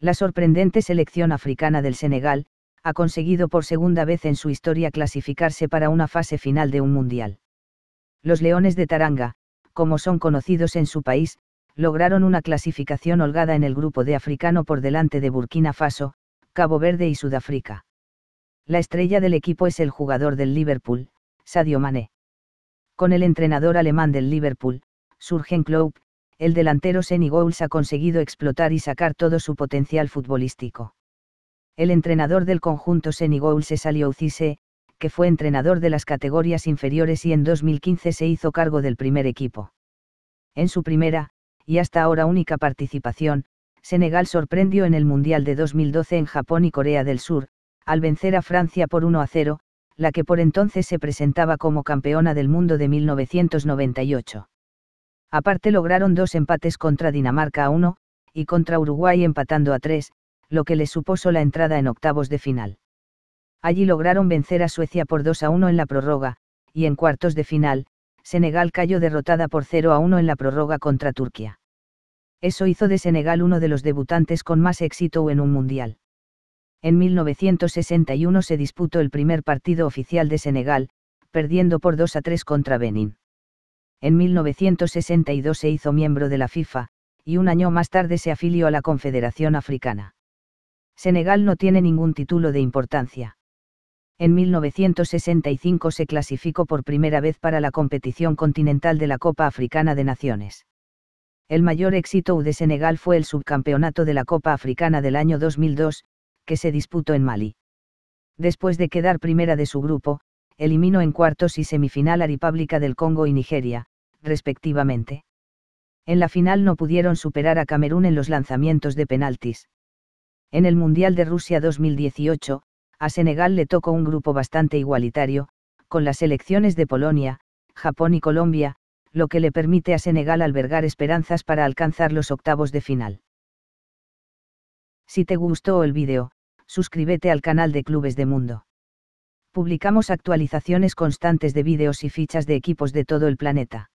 La sorprendente selección africana del Senegal, ha conseguido por segunda vez en su historia clasificarse para una fase final de un mundial. Los Leones de Taranga, como son conocidos en su país, lograron una clasificación holgada en el grupo de africano por delante de Burkina Faso, Cabo Verde y Sudáfrica. La estrella del equipo es el jugador del Liverpool, Sadio Mané. Con el entrenador alemán del Liverpool, Surgen Klopp, el delantero Senigouls ha conseguido explotar y sacar todo su potencial futbolístico. El entrenador del conjunto Senigouls es Aliou que fue entrenador de las categorías inferiores y en 2015 se hizo cargo del primer equipo. En su primera, y hasta ahora única participación, Senegal sorprendió en el Mundial de 2012 en Japón y Corea del Sur, al vencer a Francia por 1 a 0, la que por entonces se presentaba como campeona del mundo de 1998. Aparte lograron dos empates contra Dinamarca a 1, y contra Uruguay empatando a 3, lo que les supuso la entrada en octavos de final. Allí lograron vencer a Suecia por 2 a 1 en la prórroga, y en cuartos de final, Senegal cayó derrotada por 0 a 1 en la prórroga contra Turquía. Eso hizo de Senegal uno de los debutantes con más éxito en un mundial. En 1961 se disputó el primer partido oficial de Senegal, perdiendo por 2 a 3 contra Benin. En 1962 se hizo miembro de la FIFA, y un año más tarde se afilió a la Confederación Africana. Senegal no tiene ningún título de importancia. En 1965 se clasificó por primera vez para la competición continental de la Copa Africana de Naciones. El mayor éxito de Senegal fue el subcampeonato de la Copa Africana del año 2002, que se disputó en Mali. Después de quedar primera de su grupo, eliminó en cuartos y semifinal a República del Congo y Nigeria, respectivamente. En la final no pudieron superar a Camerún en los lanzamientos de penaltis. En el Mundial de Rusia 2018, a Senegal le tocó un grupo bastante igualitario, con las selecciones de Polonia, Japón y Colombia, lo que le permite a Senegal albergar esperanzas para alcanzar los octavos de final. Si te gustó el vídeo, suscríbete al canal de Clubes de Mundo. Publicamos actualizaciones constantes de vídeos y fichas de equipos de todo el planeta.